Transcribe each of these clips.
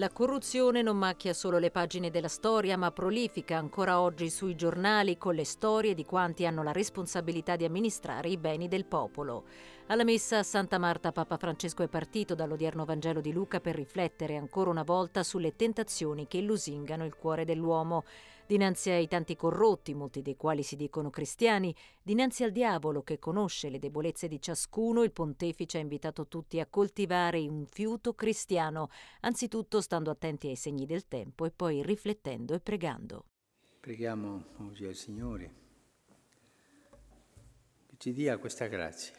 La corruzione non macchia solo le pagine della storia, ma prolifica ancora oggi sui giornali con le storie di quanti hanno la responsabilità di amministrare i beni del popolo. Alla messa a Santa Marta Papa Francesco è partito dall'odierno Vangelo di Luca per riflettere ancora una volta sulle tentazioni che lusingano il cuore dell'uomo dinanzi ai tanti corrotti, molti dei quali si dicono cristiani, dinanzi al diavolo che conosce le debolezze di ciascuno, il pontefice ha invitato tutti a coltivare un fiuto cristiano, anzitutto stando attenti ai segni del tempo e poi riflettendo e pregando. Preghiamo oggi al Signore che ci dia questa grazia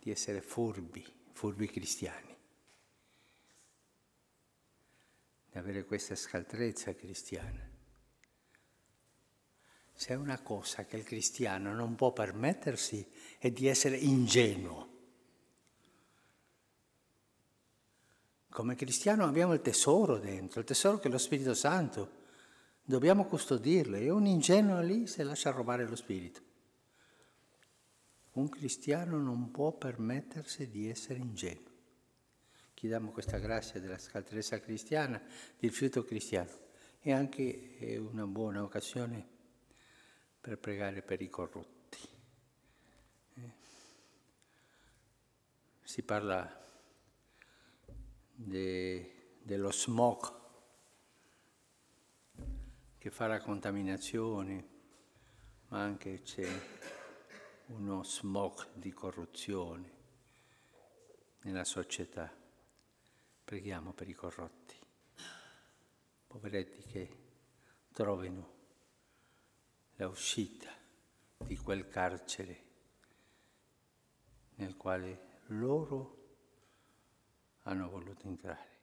di essere furbi, furbi cristiani avere questa scaltrezza cristiana. Se è una cosa che il cristiano non può permettersi è di essere ingenuo. Come cristiano abbiamo il tesoro dentro, il tesoro che è lo Spirito Santo. Dobbiamo custodirlo e un ingenuo lì si lascia rubare lo Spirito. Un cristiano non può permettersi di essere ingenuo chiediamo questa grazia della scaltressa cristiana, del fiuto cristiano. E anche è eh, una buona occasione per pregare per i corrotti. Eh? Si parla de, dello smog che fa la contaminazione, ma anche c'è uno smog di corruzione nella società. Preghiamo per i corrotti, poveretti che trovino la uscita di quel carcere nel quale loro hanno voluto entrare.